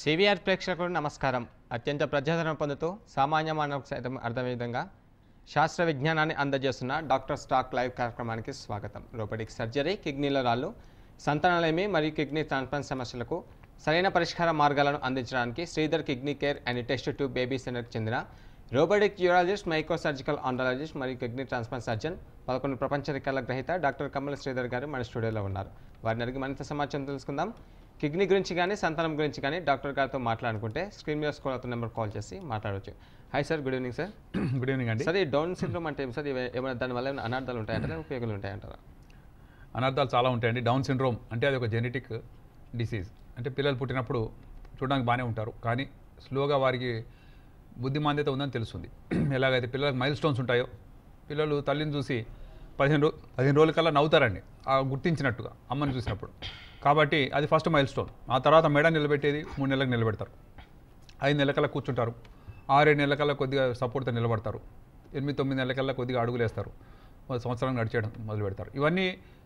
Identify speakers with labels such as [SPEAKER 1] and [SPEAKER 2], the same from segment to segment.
[SPEAKER 1] CVR ప్రేక్షకులు నమస్కారం అత్యంత ప్రజాదరణ పొందుతూ సామాన్య మానవుకు సైతం అర్థమయ్యే విధంగా శాస్త్ర విజ్ఞానాన్ని అందజేస్తున్న డాక్టర్ స్టాక్ లైవ్ కార్యక్రమానికి స్వాగతం రోబోటిక్ సర్జరీ కిడ్నీల రాళ్ళు సంతానాలేమి మరియు కిడ్నీ ట్రాన్స్ప్లాంట్ సమస్యలకు సరైన పరిష్కార మార్గాలను అందించడానికి Sridhar kidney care and test tube baby సెంటర్కి చెందిన robotic urologist micro surgical andrologist మరియు కిడ్నీ ట్రాన్స్ప్లాంట్ సర్జన్ పదకొండు ప్రపంచ రికార్డుల గ్రహీత డాక్టర్ కమల శ్రీధర్ గారు మన స్టూడియోలో ఉన్నారు వారిని అడిగి మరింత సమాచారం తెలుసుకుందాం కిడ్నీ గురించి కానీ సంతానం గురించి కానీ డాక్టర్ గారితో మాట్లాడుకుంటే స్క్రీన్ మీద స్కోర్ అవుతున్న నెంబర్ కాల్ చేసి మాట్లాడవచ్చు hi sir good evening sir good evening అండి సార్ డౌన్ సిండ్రోమ్ అంటే సార్ ఏమైనా దానివల్ల ఏమైనా అనార్థాలు ఉంటాయంటారా ఉపయోగాలు ఉంటాయంటారా అనార్థాలు చాలా ఉంటాయండి డౌన్ సిండ్రోమ్ అంటే అది ఒక జెనెటిక్ డిసీజ్ అంటే పిల్లలు పుట్టినప్పుడు చూడడానికి బాగానే ఉంటారు కానీ స్లోగా వారికి బుద్ధిమాంద్యత ఉందని తెలుస్తుంది ఎలాగైతే పిల్లలకు మైల్ స్టోన్స్ ఉంటాయో పిల్లలు తల్లిని చూసి పదిహేను రో పదిహేను రోజుల కల్లా నవ్వుతారండి గుర్తించినట్టుగా అమ్మని చూసినప్పుడు కాబట్టి అది ఫస్ట్ మైల్ స్టోన్ ఆ తర్వాత మెడ నిలబెట్టేది మూడు నెలలకు నిలబెడతారు ఐదు నెలల కూర్చుంటారు ఆరేడు నెలల కల్లా కొద్దిగా సపోర్ట్తో నిలబడతారు ఎనిమిది తొమ్మిది నెలల కల్లా కొద్దిగా అడుగులేస్తారు సంవత్సరం నడిచేయడం మొదలు పెడతారు ఇవన్నీ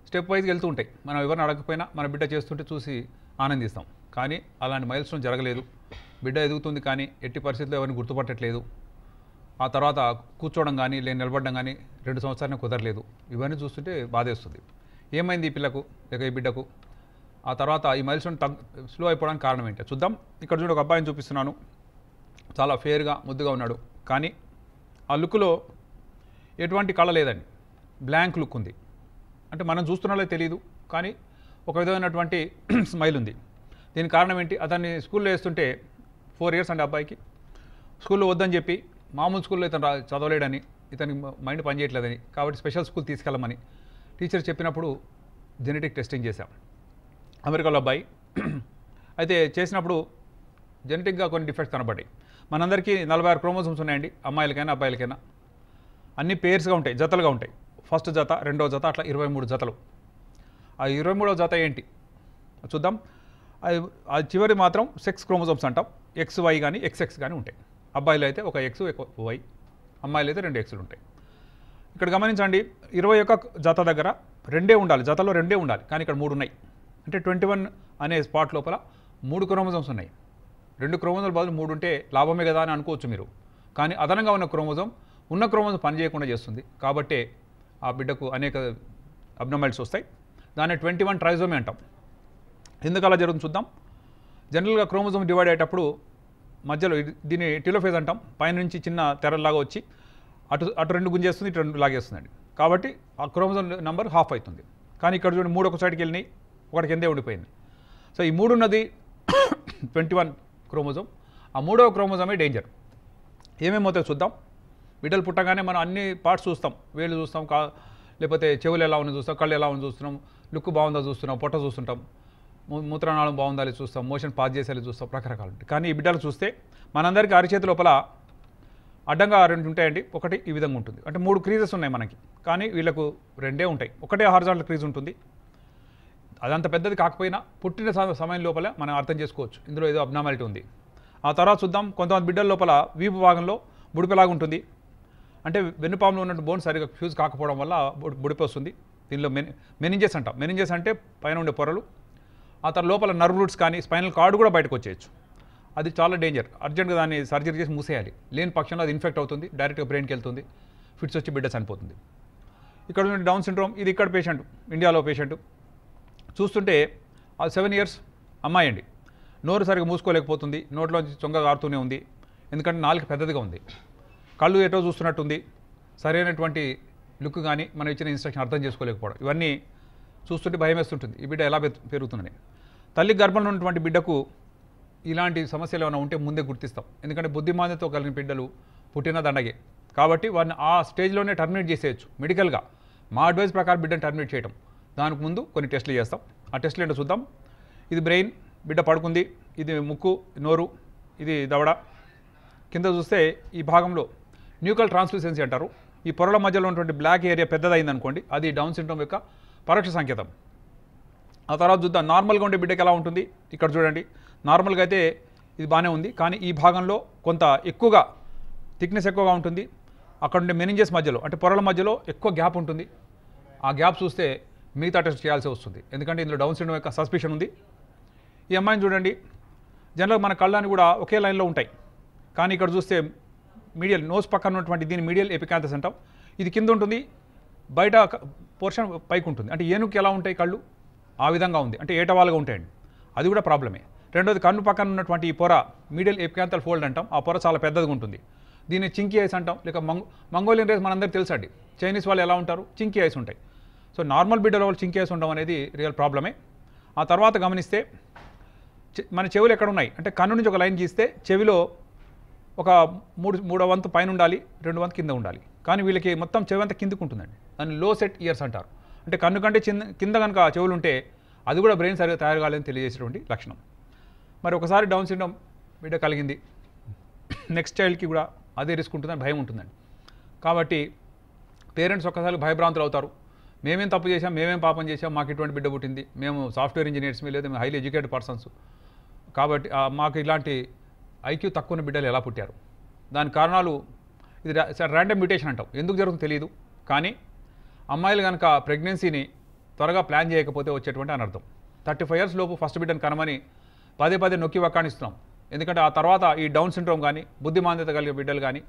[SPEAKER 1] స్టెప్ వైజ్ వెళ్తూ ఉంటాయి మనం ఎవరిని అడగకపోయినా మన బిడ్డ చేస్తుంటే చూసి ఆనందిస్తాం కానీ అలాంటి మైల్ స్టోన్ జరగలేదు బిడ్డ ఎదుగుతుంది కానీ ఎట్టి పరిస్థితుల్లో ఎవరిని గుర్తుపట్టట్లేదు ఆ తర్వాత కూర్చోవడం కానీ లేని నిలబడడం కానీ రెండు సంవత్సరాలు కుదరలేదు ఇవన్నీ చూస్తుంటే బాధేస్తుంది ఏమైంది ఈ పిల్లకు లేక ఈ బిడ్డకు ఆ తర్వాత ఈ మైల్ తగ్ స్లో అయిపోవడానికి కారణం ఏంటి చూద్దాం ఇక్కడ చూడు ఒక అబ్బాయిని చూపిస్తున్నాను చాలా ఫేర్గా ముద్దుగా ఉన్నాడు కానీ ఆ లుక్లో ఎటువంటి కళ లేదండి బ్లాంక్ లుక్ ఉంది అంటే మనం చూస్తున్నాలో తెలియదు కానీ ఒక విధమైనటువంటి స్మైల్ ఉంది దీని కారణం ఏంటి అతన్ని స్కూల్లో వేస్తుంటే ఫోర్ ఇయర్స్ అండి అబ్బాయికి స్కూల్లో వద్దని చెప్పి మామూలు స్కూల్లో ఇతను చదవలేడని ఇతనికి మైండ్ పనిచేయట్లేదని కాబట్టి స్పెషల్ స్కూల్ తీసుకెళ్ళమని టీచర్ చెప్పినప్పుడు జెనెటిక్ టెస్టింగ్ చేశాం అమెరికాలో అబ్బాయి అయితే చేసినప్పుడు జెనెటిక్గా కొన్ని డిఫెక్ట్స్ కనబడ్డాయి మనందరికీ నలభై ఆరు క్రోమోజోమ్స్ ఉన్నాయండి అమ్మాయిలకైనా అబ్బాయిలకైనా అన్ని పేర్స్గా ఉంటాయి జతలుగా ఉంటాయి ఫస్ట్ జత రెండో జత అట్లా ఇరవై మూడు జతలు ఆ ఇరవై మూడో జత ఏంటి చూద్దాం అది అది చివరి మాత్రం సెక్స్ క్రోమోజోమ్స్ అంటాం ఎక్స్ వై కానీ ఎక్స్ఎక్స్ కానీ ఉంటాయి అబ్బాయిలు అయితే ఒక ఎక్స్ ఒక వై అమ్మాయిలు అయితే రెండు ఎక్స్లు ఉంటాయి ఇక్కడ గమనించండి ఇరవై ఒక్క జత దగ్గర రెండే ఉండాలి జతలో రెండే ఉండాలి కానీ ఇక్కడ మూడు ఉన్నాయి అంటే ట్వంటీ వన్ అనే స్పాట్ లోపల మూడు క్రోమోజోమ్స్ ఉన్నాయి రెండు క్రోమోజోల బదులు మూడు ఉంటే లాభమే కదా అని అనుకోవచ్చు మీరు కానీ అదనంగా ఉన్న క్రోమోజోమ్ ఉన్న క్రోమోజోమ్ పనిచేయకుండా చేస్తుంది కాబట్టే ఆ బిడ్డకు అనేక అబ్నమైల్స్ వస్తాయి దాన్ని ట్వంటీ వన్ ట్రైజోమే అంటాం ఎందుకు అలా జరుగుతుంది చూద్దాం జనరల్గా క్రోమోజోమ్ డివైడ్ అయ్యేటప్పుడు మధ్యలో దీన్ని టిలోఫేజ్ అంటాం పైనుంచి చిన్న తెరల్లాగా వచ్చి అటు అటు రెండు గుంజేస్తుంది ఇటు రెండు లాగేస్తుందండి కాబట్టి ఆ క్రోమోజోమ్ నెంబర్ హాఫ్ అవుతుంది కానీ ఇక్కడ చూడండి మూడు ఒక సైడ్కి వెళ్ళినాయి ఒకటి కిందే ఉండిపోయింది సో ఈ మూడున్నది ట్వంటీ వన్ క్రోమోజోమ్ ఆ మూడవ క్రోమోజోమే డేంజర్ ఏమేమి చూద్దాం బిడ్డలు పుట్టగానే మనం అన్ని పార్ట్స్ చూస్తాం వేళ్ళు చూస్తాం కా లేకపోతే చెవులు ఎలా ఉన్న చూస్తాం కళ్ళు ఎలా ఉన్న చూస్తున్నాం లుక్ బాగుందా చూస్తున్నాం పొట్ట చూస్తుంటాం మూత్రనాళం బాగుందా చూస్తాం మోషన్ పాస్ చేసేలా చూస్తాం రకరకాలు ఉంటాయి కానీ ఈ బిడ్డలు చూస్తే మనందరికీ అరిచేతి లోపల అడ్డంగా రెండు ఉంటాయండి ఒకటి ఈ విధంగా ఉంటుంది అంటే మూడు క్రీజెస్ ఉన్నాయి మనకి కానీ వీళ్ళకు రెండే ఉంటాయి ఒకటే హార్జాంటల్ క్రీజ్ ఉంటుంది అదంత పెద్దది కాకపోయినా పుట్టిన సమయం లోపల మనం అర్థం చేసుకోవచ్చు ఇందులో ఏదో అబ్నామాలిటీ ఉంది ఆ తర్వాత చూద్దాం కొంతమంది బిడ్డల లోపల వీపు భాగంలో బుడిపెలాగా ఉంటుంది అంటే వెన్నుపాములో ఉన్నట్టు బోన్ సరిగా ఫ్యూజ్ కాకపోవడం వల్ల బుడిపి వస్తుంది దీనిలో మెని మెనింజెస్ అంటాం మెనింజెస్ అంటే పైన ఉండే పొరలు ఆ తర్వాత లోపల నర్వ్ రూట్స్ కానీ స్పైనల్ కార్డు కూడా బయటకు వచ్చేయచ్చు అది చాలా డేంజర్ అర్జెంట్గా దాన్ని సర్జరీ చేసి మూసేయాలి లేని పక్షంలో అది ఇన్ఫెక్ట్ అవుతుంది డైరెక్ట్గా బ్రెయిన్కి వెళ్తుంది ఫిట్స్ వచ్చి బిడ్డ చనిపోతుంది ఇక్కడ ఉన్న డౌన్ సిండ్రోమ్ ఇది ఇక్కడ పేషెంట్ ఇండియాలో పేషెంట్ చూస్తుంటే ఆ సెవెన్ ఇయర్స్ అమ్మాయి అండి నోరు సరిగ్గా మూసుకోలేకపోతుంది నోట్లోంచి చొంగ కారుతూనే ఉంది ఎందుకంటే నాలుగు పెద్దదిగా ఉంది కళ్ళు ఎటో చూస్తున్నట్టుంది సరైనటువంటి లుక్ కానీ మనం ఇచ్చిన ఇన్స్ట్రక్షన్ అర్థం చేసుకోలేకపోవడం ఇవన్నీ చూస్తుంటే భయం వేస్తుంటుంది ఈ బిడ్డ ఎలా పెరుగుతుందని తల్లి గర్భంలో ఉన్నటువంటి బిడ్డకు ఇలాంటి సమస్యలు ఏమైనా ఉంటే ముందే గుర్తిస్తాం ఎందుకంటే బుద్ధిమాంద్యతో కలిగిన బిడ్డలు పుట్టిన దండగే కాబట్టి వారిని ఆ స్టేజ్లోనే టర్మినేట్ చేసేయచ్చు మెడికల్గా మా అడ్వైస్ ప్రకారం బిడ్డను టర్మినేట్ చేయడం దానికి ముందు కొన్ని టెస్టులు చేస్తాం ఆ టెస్టులు ఏంటో చూద్దాం ఇది బ్రెయిన్ బిడ్డ పడుకుంది ఇది ముక్కు నోరు ఇది దవడ కింద చూస్తే ఈ భాగంలో న్యూకల్ ట్రాన్స్లూసెన్సీ అంటారు ఈ పొరల మధ్యలో ఉన్నటువంటి బ్లాక్ ఏరియా పెద్దదైంది అనుకోండి అది డౌన్ సిండ్రోమ్ యొక్క పరోక్ష సంకేతం ఆ తర్వాత చూద్దాం నార్మల్గా ఉండే బిడ్డకి ఎలా ఉంటుంది ఇక్కడ చూడండి నార్మల్గా అయితే ఇది బాగానే ఉంది కానీ ఈ భాగంలో కొంత ఎక్కువగా థిక్నెస్ ఎక్కువగా ఉంటుంది అక్కడ ఉండే మెనింజెస్ మధ్యలో అంటే పొరల మధ్యలో ఎక్కువ గ్యాప్ ఉంటుంది ఆ గ్యాప్ చూస్తే మిగతా టెస్ట్ చేయాల్సి వస్తుంది ఎందుకంటే ఇందులో డౌన్ సిండ్రోమ్ యొక్క సస్పిషన్ ఉంది ఈ అమ్మాయిని చూడండి జనరల్ మన కళ్ళని కూడా ఒకే లైన్లో ఉంటాయి కానీ ఇక్కడ చూస్తే మీడియల్ నోస్ పక్కన ఉన్నటువంటి దీని మీడియల్ ఎపికాంతస్ అంటాం ఇది కింద ఉంటుంది బయట పోర్షన్ పైకి ఉంటుంది అంటే ఏనుగుకి ఎలా ఉంటాయి కళ్ళు ఆ విధంగా ఉంది అంటే ఏటవాలుగా ఉంటాయండి అది కూడా ప్రాబ్లమే రెండోది కన్ను పక్కన ఉన్నటువంటి ఈ పొర మీడియల్ ఎపికాంతల్ ఫోల్డ్ అంటాం ఆ పొర చాలా పెద్దదిగా ఉంటుంది దీన్ని చింకీ ఐస్ అంటాం లేక మంగోలియన్ రేస్ మనందరూ తెలుసండి చైనీస్ వాళ్ళు ఎలా ఉంటారు చింకీ ఐస్ ఉంటాయి సో నార్మల్ బిడ్డ వాళ్ళు చింకేసి ఉండడం అనేది రియల్ ప్రాబ్లమే ఆ తర్వాత గమనిస్తే మన చెవులు ఎక్కడ ఉన్నాయి అంటే కన్ను నుంచి ఒక లైన్ గీస్తే చెవిలో ఒక మూడు మూడో వంతు పైన ఉండాలి రెండు వంతు కింద ఉండాలి కానీ వీళ్ళకి మొత్తం చెవి అంతా కిందకు ఉంటుందండి దాన్ని లో సెట్ ఇయర్స్ అంటారు అంటే కన్ను కంటే చింద కింద కనుక చెవులు ఉంటే అది కూడా బ్రెయిన్ సరిగా తయారు కాలేదని తెలియజేసేటువంటి లక్షణం మరి ఒకసారి డౌన్ సిండ్రోమ్ బిడ్డ కలిగింది నెక్స్ట్ చైల్డ్కి కూడా అదే రిస్క్ ఉంటుందని భయం ఉంటుందండి కాబట్టి పేరెంట్స్ ఒక్కసారి భయభ్రాంతులు అవుతారు మేమేం తప్పు చేసాం మేమేం పాపం చేసాం మాకు ఇటువంటి బిడ్డ పుట్టింది మేము సాఫ్ట్వేర్ ఇంజనీర్స్ లేదా మేము హైలీ ఎడ్యుకేటెడ్ పర్సన్స్ కాబట్టి మాకు ఇలాంటి ఐక్యూ తక్కువ బిడ్డలు ఎలా పుట్టారు దాని కారణాలు ఇది ర్యాండమ్ మ్యూటేషన్ అంటాం ఎందుకు జరుగుతుంది తెలియదు కానీ అమ్మాయిలు కనుక ప్రెగ్నెన్సీని త్వరగా ప్లాన్ చేయకపోతే వచ్చేటువంటి అనర్థం థర్టీ ఫైవ్ ఇయర్స్ లోపు ఫస్ట్ బిడ్డను కనమని పదే పదే నొక్కి వక్కాణిస్తున్నాం ఎందుకంటే ఆ తర్వాత ఈ డౌన్ సిండ్రోమ్ కానీ బుద్ధిమాంద్యత కలిగే బిడ్డలు కానీ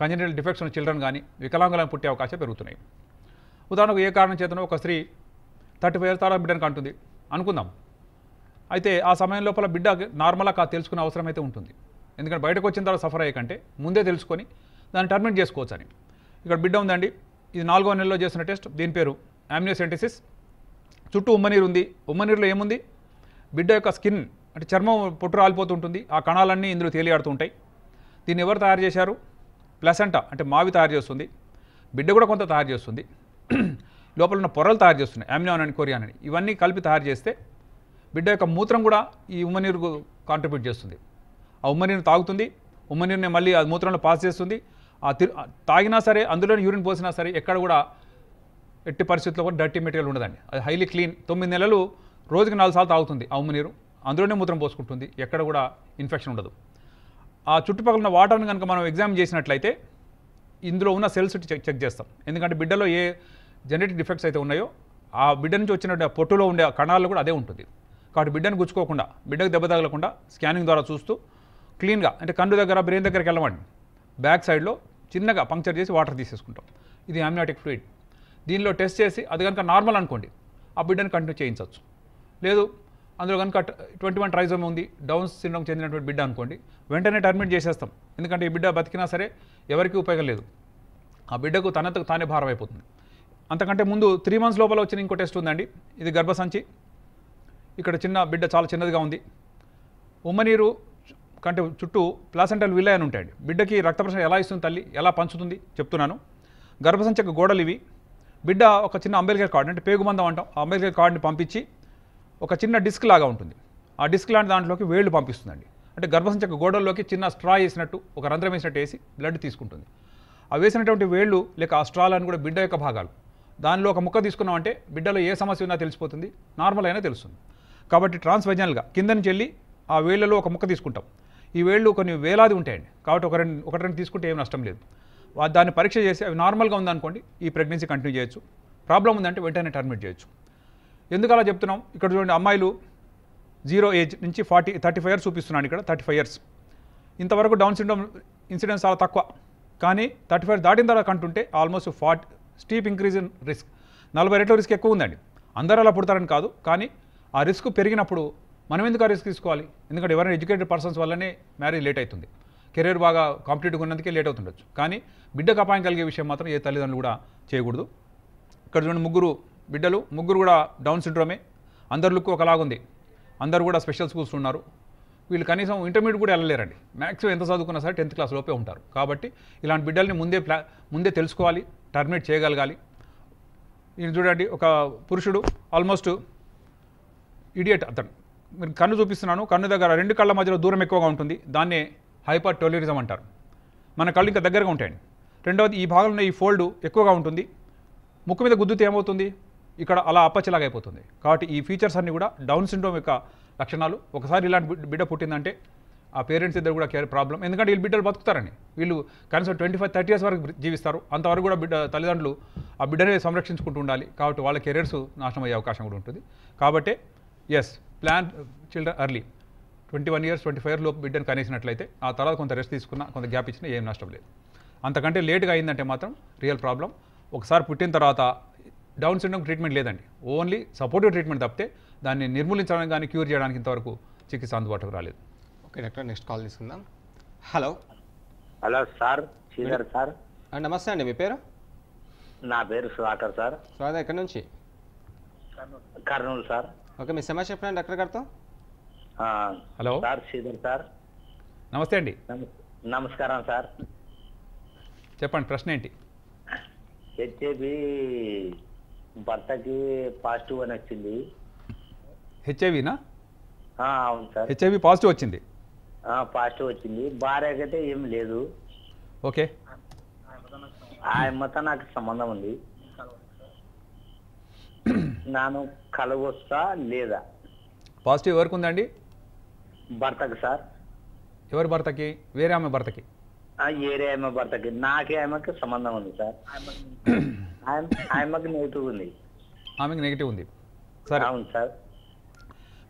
[SPEAKER 1] కంజనరల్ డిఫెక్ట్స్ ఉన్న చిల్డ్రన్ కానీ వికలాంగులను పుట్టే అవకాశం పెరుగుతున్నాయి ఉదాహరణకు ఏ కారణం చేతనో ఒక స్త్రీ థర్టీ ఫైవ్ ఇయర్స్ తర్వాత బిడ్డనికి అంటుంది అనుకుందాం అయితే ఆ సమయం లోపల బిడ్డ నార్మల్గా తెలుసుకునే అవసరం అయితే ఉంటుంది ఎందుకంటే బయటకు వచ్చిన తర్వాత సఫర్ అయ్యే కంటే ముందే తెలుసుకొని దాన్ని టర్మినేట్ చేసుకోవచ్చు అని ఇక్కడ బిడ్డ ఉందండి ఇది నాలుగో నెలలో చేసిన టెస్ట్ దీని పేరు యామ్నియోసెంటిసిస్ చుట్టూ ఉమ్మనీరు ఉంది ఉమ్మనీరులో ఏముంది బిడ్డ యొక్క స్కిన్ అంటే చర్మం పొట్టు రాలిపోతుంటుంది ఆ కణాలన్నీ ఇందులో తేలియాడుతుంటాయి దీన్ని ఎవరు తయారు చేశారు ప్లసంటా అంటే మావి తయారు చేస్తుంది బిడ్డ కూడా కొంత తయారు చేస్తుంది లోపల ఉన్న పొరలు తయారు చేస్తున్నాయి అమినోన్ అని కొరియాన్ అని ఇవన్నీ కలిపి తయారు చేస్తే బిడ్డ యొక్క మూత్రం కూడా ఈ ఉమ్మనీరుకు కాంట్రిబ్యూట్ చేస్తుంది ఆ ఉమ్మనీరుని తాగుతుంది ఉమ్మనీరుని మళ్ళీ ఆ మూత్రంలో పాస్ చేస్తుంది ఆ తాగినా సరే అందులోనే యూరిన్ పోసినా సరే ఎక్కడ కూడా ఎట్టి పరిస్థితుల్లో కూడా డర్టీ మెటీరియల్ ఉండదండి అది హైలీ క్లీన్ తొమ్మిది నెలలు రోజుకి నాలుగు సార్లు తాగుతుంది ఆ ఉమ్మనీరు అందులోనే మూత్రం పోసుకుంటుంది ఎక్కడ కూడా ఇన్ఫెక్షన్ ఉండదు ఆ చుట్టుపక్కల ఉన్న వాటర్ని కనుక మనం ఎగ్జామ్ చేసినట్లయితే ఇందులో ఉన్న సెల్స్ చెక్ చెక్ చేస్తాం ఎందుకంటే బిడ్డలో ఏ జెనెటిక్ డిఫెక్ట్స్ అయితే ఉన్నాయో ఆ బిడ్డ నుంచి వచ్చిన పొట్టులో ఉండే కణాల్లో కూడా అదే ఉంటుంది కాబట్టి బిడ్డను గుచ్చుకోకుండా బిడ్డకు దెబ్బ తగలకుండా స్కానింగ్ ద్వారా చూస్తూ క్లీన్గా అంటే కండు దగ్గర బ్రెయిన్ దగ్గరికి వెళ్ళమండి బ్యాక్ సైడ్లో చిన్నగా పంక్చర్ చేసి వాటర్ తీసేసుకుంటాం ఇది యామ్నాటిక్ ఫ్లూయిడ్ దీనిలో టెస్ట్ చేసి అది కనుక నార్మల్ అనుకోండి ఆ బిడ్డను కంటిన్యూ చేయించవచ్చు లేదు అందులో కనుక ట్వంటీ వన్ ట్రైజోమ్ ఉంది డౌన్స్ సిండ్రోమ్ చెందినటువంటి బిడ్డ అనుకోండి వెంటనే టర్మినేట్ చేసేస్తాం ఎందుకంటే ఈ బిడ్డ బతికినా సరే ఎవరికీ ఉపయోగం లేదు ఆ బిడ్డకు తనంతకు తానే భారం అయిపోతుంది అంతకంటే ముందు త్రీ మంత్స్ లోపల వచ్చిన ఇంకో టెస్ట్ ఉందండి ఇది గర్భసంచి ఇక్కడ చిన్న బిడ్డ చాలా చిన్నదిగా ఉంది ఉమ్మనీరు కంటే చుట్టూ ప్లాసెంటల్ విలే అని ఉంటాయండి బిడ్డకి రక్త ప్రసరణ ఎలా ఇస్తుంది తల్లి ఎలా పంచుతుంది చెప్తున్నాను గర్భసంచక గోడలు ఇవి బిడ్డ ఒక చిన్న అంబేద్కర్ కార్డు అంటే పేగుమందం అంటాం అంబేద్కర్ కార్డుని పంపించి ఒక చిన్న డిస్క్ లాగా ఉంటుంది ఆ డిస్క్ లాంటి దాంట్లోకి వేళ్ళు పంపిస్తుందండి అంటే గర్భసంచక గోడల్లోకి చిన్న స్ట్రా వేసినట్టు ఒక రంధ్రం వేసినట్టు వేసి బ్లడ్ తీసుకుంటుంది ఆ వేసినటువంటి వేళ్ళు లేక ఆ స్ట్రాలు అని కూడా బిడ్డ యొక్క భాగాలు దానిలో ఒక ముక్క తీసుకున్నామంటే బిడ్డలో ఏ సమస్య ఉన్నా తెలిసిపోతుంది నార్మల్ అయినా తెలుస్తుంది కాబట్టి ట్రాన్స్వజనల్గా కింద నుంచి వెళ్ళి ఆ వేళ్లలో ఒక ముక్క తీసుకుంటాం ఈ వేళ్ళు కొన్ని వేలాది ఉంటాయండి కాబట్టి ఒక రెండు ఒకటి రెండు తీసుకుంటే ఏం నష్టం లేదు దాన్ని పరీక్ష చేసి అవి నార్మల్గా ఉందనుకోండి ఈ ప్రెగ్నెన్సీ కంటిన్యూ చేయొచ్చు ప్రాబ్లం ఉందంటే వెంటనే టర్మినేట్ చేయొచ్చు ఎందుకు అలా చెప్తున్నాం ఇక్కడ చూడండి అమ్మాయిలు జీరో ఏజ్ నుంచి ఫార్టీ థర్టీ ఇయర్స్ చూపిస్తున్నాను ఇక్కడ థర్టీ ఫైవ్ ఇయర్స్ ఇంతవరకు డౌన్ సిండ్రోమ్ ఇన్సిడెన్స్ చాలా తక్కువ కానీ థర్టీ ఫైవ్ దాటిన తర్వాత కంటుంటే almost forty steep increase in risk నలభై రెట్ల రిస్క్ ఎక్కువ ఉందండి అందరూ అలా పుడతారని కాదు కానీ ఆ రిస్క్ పెరిగినప్పుడు మనం ఎందుకు ఆ రిస్క్ తీసుకోవాలి ఎందుకంటే ఎవరైనా ఎడ్యుకేటెడ్ పర్సన్స్ వల్లనే మ్యారేజ్ లేట్ అవుతుంది కెరీర్ బాగా కాంపిటేటివ్ ఉన్నందుకే లేట్ అవుతుండొచ్చు కానీ బిడ్డకు అపాయం కలిగే విషయం మాత్రం ఏ తల్లిదండ్రులు కూడా చేయకూడదు ఇక్కడ చూడండి ముగ్గురు బిడ్డలు ముగ్గురు కూడా డౌన్ సిండ్రోమే అందరు లుక్ ఒకలాగుంది అందరు కూడా స్పెషల్ స్కూల్స్ ఉన్నారు వీళ్ళు కనీసం ఇంటర్మీడియట్ కూడా వెళ్ళలేరండి మ్యాక్సిమం ఎంత చదువుకున్నా సరే టెన్త్ క్లాస్ లోపే ఉంటారు కాబట్టి ఇలాంటి బిడ్డల్ని ముందే ప్లా ముందే తెలుసుకోవాలి టర్మినేట్ చేయగలగాలి ఇది చూడండి ఒక పురుషుడు ఆల్మోస్ట్ ఇడియట్ అతను మీరు కన్ను చూపిస్తున్నాను కన్ను దగ్గర రెండు కళ్ళ మధ్యలో దూరం ఎక్కువగా ఉంటుంది దాన్నే హైపర్ టోలిరిజం అంటారు మన కళ్ళు ఇంకా దగ్గరగా ఉంటాయండి రెండవది ఈ భాగంలో ఈ ఫోల్డ్ ఎక్కువగా ఉంటుంది ముక్కు మీద గుద్దుతే ఏమవుతుంది ఇక్కడ అలా అప్పచ్చలాగా అయిపోతుంది కాబట్టి ఈ ఫీచర్స్ అన్నీ కూడా డౌన్ సిండ్రోమ్ యొక్క లక్షణాలు ఒకసారి ఇలాంటి బిడ్డ పుట్టిందంటే ఆ పేరెంట్స్ ఇద్దరు కూడా కేర్ ప్రాబ్లం ఎందుకంటే వీళ్ళు బిడ్డలు బతుకుతారని వీళ్ళు కనీసం ట్వంటీ ఫైవ్ థర్టీ ఇయర్స్ వరకు జీవిస్తారు అంతవరకు కూడా బిడ్డ తల్లిదండ్రులు ఆ బిడ్డనే సంరక్షించుకుంటూ ఉండాలి కాబట్టి వాళ్ళ కెరీర్స్ నాశనం అయ్యే అవకాశం కూడా ఉంటుంది కాబట్టి yes plan children early twenty one years twenty five year లోపు బిడ్డను కనేసినట్లయితే ఆ తర్వాత కొంత రెస్ట్ తీసుకున్నా కొంత గ్యాప్ ఇచ్చినా ఏం నష్టం లేదు అంతకంటే లేట్గా అయిందంటే మాత్రం రియల్ ప్రాబ్లం ఒకసారి పుట్టిన తర్వాత డౌన్ సిండ్రోమ్ ట్రీట్మెంట్ లేదండి ఓన్లీ సపోర్టివ్ ట్రీట్మెంట్ తప్పితే దాన్ని నిర్మూలించడానికి కానీ క్యూర్ చేయడానికి ఇంతవరకు చికిత్స అందుబాటులో రాలేదు ఓకే డాక్టర్ నెక్స్ట్ కాల్ తీసుకుందాం hello hello sir Sridhar sir నమస్తే అండి మీ పేరు నా పేరు సుధాకర్ సార్ సుధాకర్ ఎక్కడి నుంచి కర్నూలు సార్ ఓకే మీ సమస్య చెప్పండి డాక్టర్ గారితో హలో సార్ శ్రీధర్ సార్ నమస్తే అండి నమస్కారం సార్ చెప్పండి ప్రశ్న ఏంటి హెచ్ఐవి భర్తకి పాజిటివ్ అని వచ్చింది హెచ్ఐవినా అవును సార్ హెచ్ఐవి పాజిటివ్ వచ్చింది పాజిటివ్ వచ్చింది భార్య అయితే ఏం లేదు ఓకే ఆయమ్మతో నాకు సంబంధం ఉంది నాను కలగొస్తా లేదా పాజిటివ్ ఎవరికి ఉందండి భర్తకి సార్ ఎవరి భర్తకి వేరే ఆమె భర్తకి వేరే ఆమె భర్తకి నాకే ఆమెకి సంబంధం ఉంది సార్ ఆమెకి నెగిటివ్ ఉంది ఆమెకి నెగిటివ్ ఉంది సార్ అవును సార్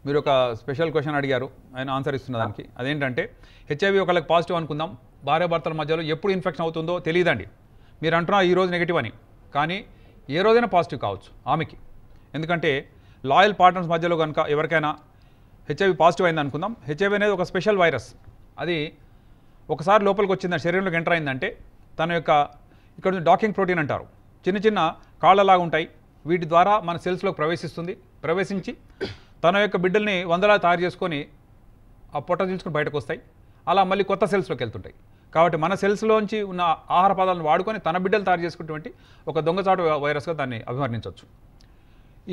[SPEAKER 1] మీరు ఒక స్పెషల్ క్వశ్చన్ అడిగారు ఆయన ఆన్సర్ ఇస్తున్న దానికి అదేంటంటే హెచ్ఐవి ఒకళ్ళకి పాజిటివ్ అనుకుందాం భార్యాభర్తల మధ్యలో ఎప్పుడు ఇన్ఫెక్షన్ అవుతుందో తెలియదండి మీరు అంటున్నారు ఈ రోజు నెగిటివ్ అని కానీ ఏ రోజైనా పాజిటివ్ కావచ్చు ఆమెకి ఎందుకంటే లాయల్ పార్ట్నర్స్ మధ్యలో కనుక ఎవరికైనా హెచ్ఐవి పాజిటివ్ అయింది అనుకుందాం హెచ్ఐవి అనేది ఒక స్పెషల్ వైరస్ అది ఒకసారి లోపలికి వచ్చింది శరీరంలోకి ఎంటర్ అయిందంటే తన యొక్క ఇక్కడ డాకింగ్ ప్రోటీన్ అంటారు చిన్న చిన్న కాళ్ళలాగా ఉంటాయి వీటి ద్వారా మన సెల్స్లోకి ప్రవేశిస్తుంది ప్రవేశించి తన యొక్క బిడ్డల్ని వందలా తయారు చేసుకొని ఆ పొట్ట తీసుకుని బయటకు వస్తాయి అలా మళ్ళీ కొత్త సెల్స్లోకి వెళ్తుంటాయి కాబట్టి మన సెల్స్లోంచి ఉన్న ఆహార పదాలను వాడుకొని తన బిడ్డలు తయారు చేసుకున్నటువంటి ఒక దొంగచాటు వైరస్గా దాన్ని అభివర్ణించవచ్చు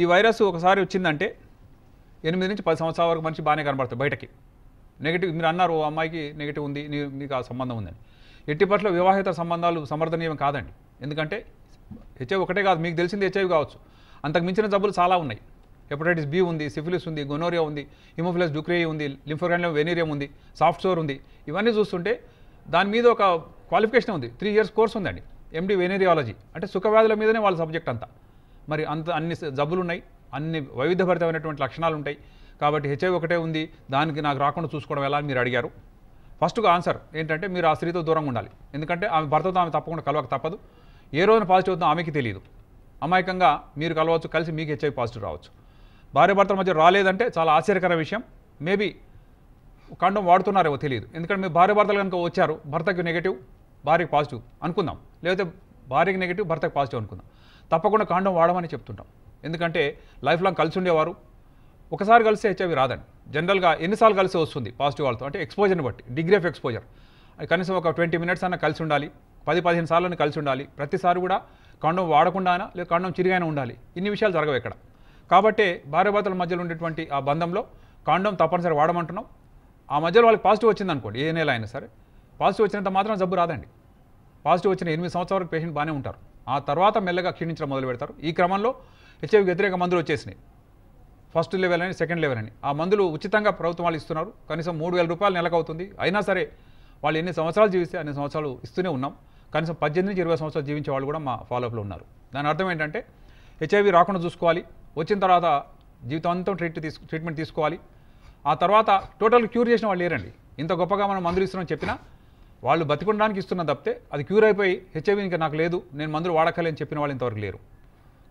[SPEAKER 1] ఈ వైరస్ ఒకసారి వచ్చిందంటే ఎనిమిది నుంచి పది సంవత్సరాల వరకు మనిషి బాగానే కనబడుతుంది బయటకి నెగిటివ్ మీరు అన్నారు ఓ అమ్మాయికి నెగిటివ్ ఉంది మీకు ఆ సంబంధం ఉందని ఎట్టి పట్ల వివాహిత సంబంధాలు సమర్థనీయం కాదండి ఎందుకంటే హెచ్ఐవి ఒకటే కాదు మీకు తెలిసింది హెచ్ఐవి కావచ్చు అంతకు మించిన జబ్బులు చాలా ఉన్నాయి హెపటైటిస్ బి ఉంది సిఫిలిస్ ఉంది గొనోరియా ఉంది హిమోఫిలస్ డుక్రేయి ఉంది లింఫోగ్రాన్లో వెనీరియం ఉంది సాఫ్ట్ సోర్ ఉంది ఇవన్నీ చూస్తుంటే దాని మీద ఒక క్వాలిఫికేషన్ ఉంది త్రీ ఇయర్స్ కోర్స్ ఉందండి ఎండి వెనీరియాలజీ అంటే సుఖవ్యాధుల మీదనే వాళ్ళ సబ్జెక్ట్ అంతా మరి అంత అన్ని జబ్బులు ఉన్నాయి అన్ని వైవిధ్యభరితమైనటువంటి లక్షణాలు ఉంటాయి కాబట్టి హెచ్ఐ ఒకటే ఉంది దానికి నాకు రాకుండా చూసుకోవడం ఎలా మీరు అడిగారు ఫస్ట్గా ఆన్సర్ ఏంటంటే మీరు ఆ స్త్రీతో దూరంగా ఉండాలి ఎందుకంటే ఆమె భర్తతో ఆమె తప్పకుండా కలవక తప్పదు ఏ రోజున పాజిటివ్ అవుతుందో ఆమెకి తెలియదు అమాయకంగా మీరు కలవచ్చు కలిసి మీకు హెచ్ఐ పాజిటివ్ రావచ్చు భార్యాభర్తల మధ్య రాలేదంటే చాలా ఆశ్చర్యకర విషయం మేబీ కాండం వాడుతున్నారేమో తెలియదు ఎందుకంటే మీ భార్యభర్తలు కనుక వచ్చారు భర్తకి నెగిటివ్ భార్యకి పాజిటివ్ అనుకుందాం లేకపోతే భార్యకి నెగిటివ్ భర్తకు పాజిటివ్ అనుకుందాం తప్పకుండా కాండం వాడమని చెప్తుంటాం ఎందుకంటే లైఫ్ లాంగ్ కలిసి ఉండేవారు ఒకసారి కలిసి హెచ్ఐవి రాదండి జనరల్గా ఎన్నిసార్లు కలిసి వస్తుంది పాజిటివ్ వాళ్ళతో అంటే ఎక్స్పోజర్ని బట్టి డిగ్రీ ఆఫ్ ఎక్స్పోజర్ కనీసం ఒక ట్వంటీ మినిట్స్ అన్న కలిసి ఉండాలి పది పదిహేను సార్లు కలిసి ఉండాలి ప్రతిసారి కూడా కాండం వాడకుండా అయినా లేదా కాండం చిరిగైనా ఉండాలి ఇన్ని విషయాలు జరగవు ఇక్కడ కాబట్టే భార్యాభర్తల మధ్యలో ఉండేటువంటి ఆ బంధంలో కాండం తప్పనిసరి వాడమంటున్నాం ఆ మధ్యలో వాళ్ళకి పాజిటివ్ వచ్చింది అనుకోండి ఏ నెల అయినా సరే పాజిటివ్ వచ్చినంత మాత్రం జబ్బు రాదండి పాజిటివ్ వచ్చిన ఎనిమిది సంవత్సరాల వరకు పేషెంట్ బాగానే ఉంటారు ఆ తర్వాత మెల్లగా క్షీణించడం మొదలు పెడతారు ఈ క్రమంలో హెచ్ఐవి వ్యతిరేక మందులు వచ్చేసినాయి ఫస్ట్ లెవెల్ అని సెకండ్ లెవెల్ అని ఆ మందులు ఉచితంగా ప్రభుత్వం వాళ్ళు ఇస్తున్నారు కనీసం మూడు వేల రూపాయలు నెలకవుతుంది అయినా సరే వాళ్ళు ఎన్ని సంవత్సరాలు జీవిస్తే అన్ని సంవత్సరాలు ఇస్తూనే ఉన్నాం కనీసం పద్దెనిమిది నుంచి ఇరవై సంవత్సరాలు జీవించే వాళ్ళు కూడా మా ఫాలోఅప్లో ఉన్నారు దాని అర్థం ఏంటంటే హెచ్ఐవి రాకుండా చూసుకోవాలి వచ్చిన తర్వాత జీవితం అంతా ట్రీట్ తీసు ట్రీట్మెంట్ తీసుకోవాలి ఆ తర్వాత టోటల్ క్యూర్ చేసిన వాళ్ళు లేరండి ఇంత గొప్పగా మనం మందులు ఇస్తున్నాం చెప్పినా వాళ్ళు బతికుండడానికి ఇస్తున్న తప్పితే అది క్యూర్ అయిపోయి హెచ్ఐవి ఇంకా నాకు లేదు నేను మందులు వాడకలేని చెప్పిన వాళ్ళు ఇంతవరకు లేరు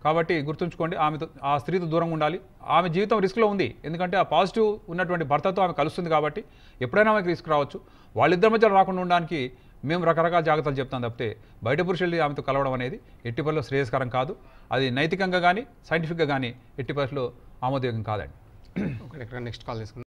[SPEAKER 1] కాబట్టి గుర్తుంచుకోండి ఆమెతో ఆ స్త్రీతో దూరంగా ఉండాలి ఆమె జీవితం రిస్క్లో ఉంది ఎందుకంటే ఆ పాజిటివ్ ఉన్నటువంటి భర్తతో ఆమె కలుస్తుంది కాబట్టి ఎప్పుడైనా ఆమెకి రిస్క్ రావచ్చు వాళ్ళిద్దరి మధ్య రాకుండా ఉండడానికి మేము రకరకాల జాగ్రత్తలు చెప్తాం తప్పితే బయట పురుషులు ఆమెతో కలవడం అనేది ఎట్టి పరిలో శ్రేయస్కరం కాదు అది నైతికంగా కానీ సైంటిఫిక్గా కానీ ఎట్టి పరిస్థితుల్లో ఆమోదయోగం కాదండి నెక్స్ట్ కాల్ తీసుకుందాం